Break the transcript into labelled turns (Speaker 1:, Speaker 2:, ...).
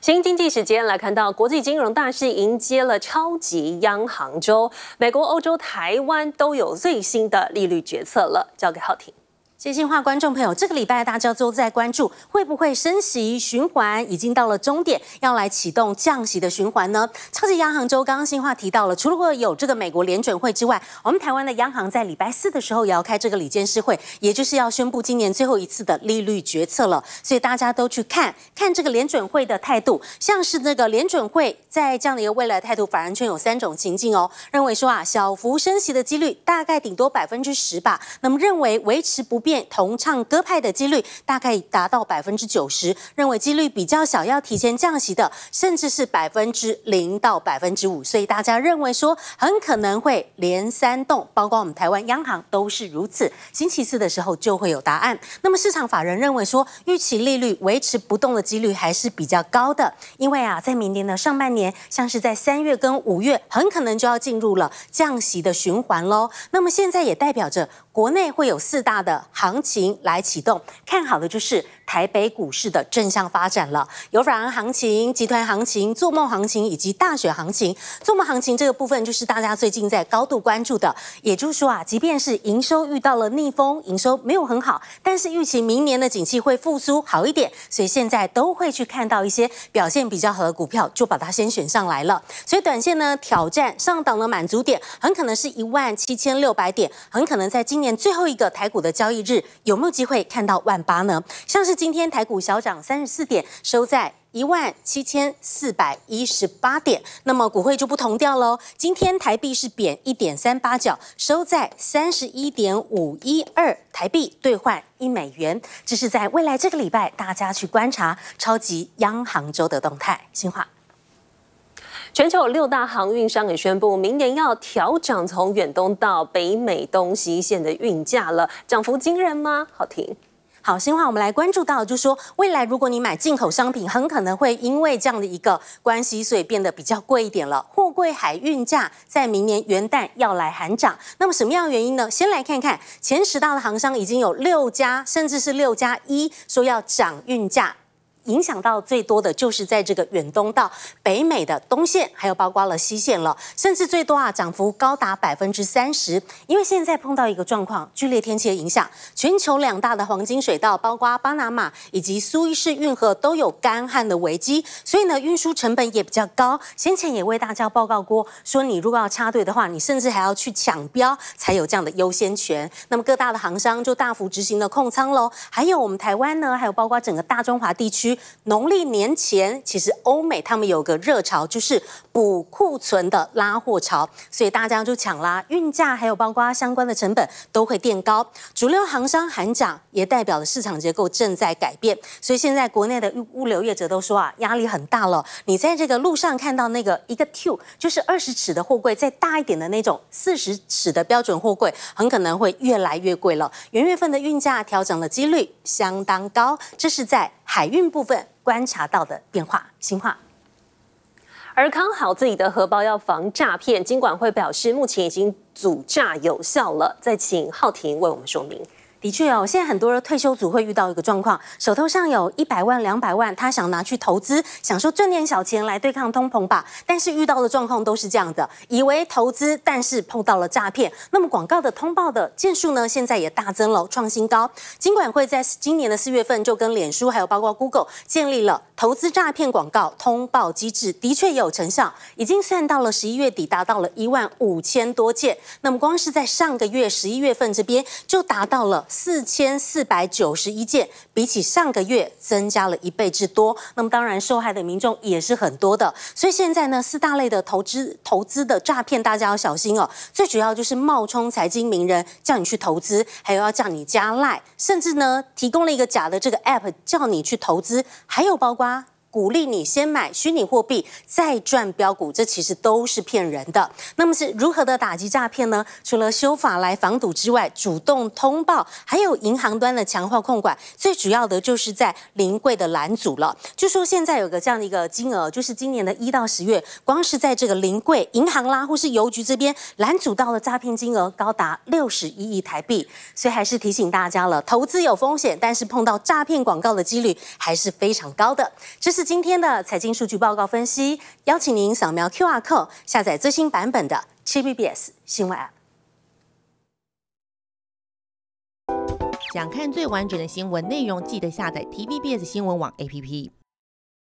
Speaker 1: 新经济时间来看到，国际金融大事迎接了超级央行周，美国、欧洲、台湾都有最新的利率决策了，交给浩庭。
Speaker 2: 接近话，观众朋友，这个礼拜大家都在关注会不会升息循环已经到了终点，要来启动降息的循环呢？超级央行周刚刚新话提到了，除了有这个美国联准会之外，我们台湾的央行在礼拜四的时候也要开这个理监事会，也就是要宣布今年最后一次的利率决策了。所以大家都去看看这个联准会的态度，像是这个联准会在这样的一个未来态度，反而有三种情境哦，认为说啊小幅升息的几率大概顶多百分之十吧，那么认为维持不。变同唱歌派的几率大概达到百分之九十，认为几率比较小要提前降息的，甚至是百分之零到百分之五，所以大家认为说很可能会连三动，包括我们台湾央行都是如此。星期四的时候就会有答案。那么市场法人认为说，预期利率维持不动的几率还是比较高的，因为啊，在明年的上半年，像是在三月跟五月，很可能就要进入了降息的循环喽。那么现在也代表着。国内会有四大的行情来启动，看好的就是。台北股市的正向发展了，有反而行情、集团行情、做梦行情以及大选行情。做梦行情这个部分就是大家最近在高度关注的，也就是说啊，即便是营收遇到了逆风，营收没有很好，但是预期明年的景气会复苏好一点，所以现在都会去看到一些表现比较好的股票，就把它先选上来了。所以短线呢，挑战上档的满足点很可能是一万七千六百点，很可能在今年最后一个台股的交易日，有没有机会看到万八呢？像是。今天台股小涨三十四点，收在一万七千四百一十八点。那么股汇就不同调喽。今天台币是贬一点三八角，收在三十一点五一二台币兑换一美元。这是在未来这个礼拜，大家去观察超级央行周的动态。新话，
Speaker 1: 全球有六大航运商也宣布，明年要调涨从远东到北美东西线的运价了，涨幅惊人吗？好听。
Speaker 2: 好，新华，我们来关注到，就是说未来如果你买进口商品，很可能会因为这样的一个关系，所以变得比较贵一点了。货柜海运价在明年元旦要来喊涨，那么什么样的原因呢？先来看看前十大的航商已经有六家，甚至是六加一，说要涨运价。影响到最多的就是在这个远东到北美的东线，还有包括了西线了，甚至最多啊，涨幅高达百分之三十。因为现在碰到一个状况，剧烈天气的影响，全球两大的黄金水道，包括巴拿马以及苏伊士运河，都有干旱的危机，所以呢，运输成本也比较高。先前也为大家报告过，说你如果要插队的话，你甚至还要去抢标，才有这样的优先权。那么各大的航商就大幅执行了控仓喽，还有我们台湾呢，还有包括整个大中华地区。农历年前，其实欧美他们有个热潮，就是补库存的拉货潮，所以大家就抢啦，运价还有包括相关的成本都会垫高。主流行商喊涨，也代表了市场结构正在改变。所以现在国内的物流业者都说啊，压力很大了。你在这个路上看到那个一个 Q，就是二十尺的货柜，再大一点的那种四十尺的标准货柜，很可能会越来越贵了。元月份的运价调整的几率相当高，这是在。海运部分观察到的变化，新化。
Speaker 1: 而看好自己的荷包要防诈骗，金管会表示目前已经阻诈有效了。再请浩婷为我们说明。的确哦，
Speaker 2: 现在很多的退休族会遇到一个状况，手头上有一百万、两百万，他想拿去投资，想说赚点小钱来对抗通膨吧。但是遇到的状况都是这样的，以为投资，但是碰到了诈骗。那么广告的通报的件数呢，现在也大增了，创新高。尽管会在今年的四月份就跟脸书还有包括 Google 建立了投资诈骗广告通报机制，的确有成效，已经算到了十一月底达到了一万五千多件。那么光是在上个月十一月份这边就达到了。四千四百九十一件，比起上个月增加了一倍之多。那么当然，受害的民众也是很多的。所以现在呢，四大类的投资、投资的诈骗，大家要小心哦。最主要就是冒充财经名人叫你去投资，还有要叫你加赖，甚至呢提供了一个假的这个 App 叫你去投资，还有包括。鼓励你先买虚拟货币，再赚标股，这其实都是骗人的。那么是如何的打击诈骗呢？除了修法来防堵之外，主动通报，还有银行端的强化控管，最主要的就是在临柜的拦阻了。就说现在有个这样的一个金额，就是今年的一到十月，光是在这个临柜银行啦，或是邮局这边拦阻到的诈骗金额高达六十一亿台币。所以还是提醒大家了，投资有风险，但是碰到诈骗广告的几率还是非常高的。这是。今天的财经数据报告分析，邀请您扫描 Q R code 下载最新版本的 T B B S 新闻 App。想看最完整的新闻内容，记得下载 T B B S 新闻网 A P P。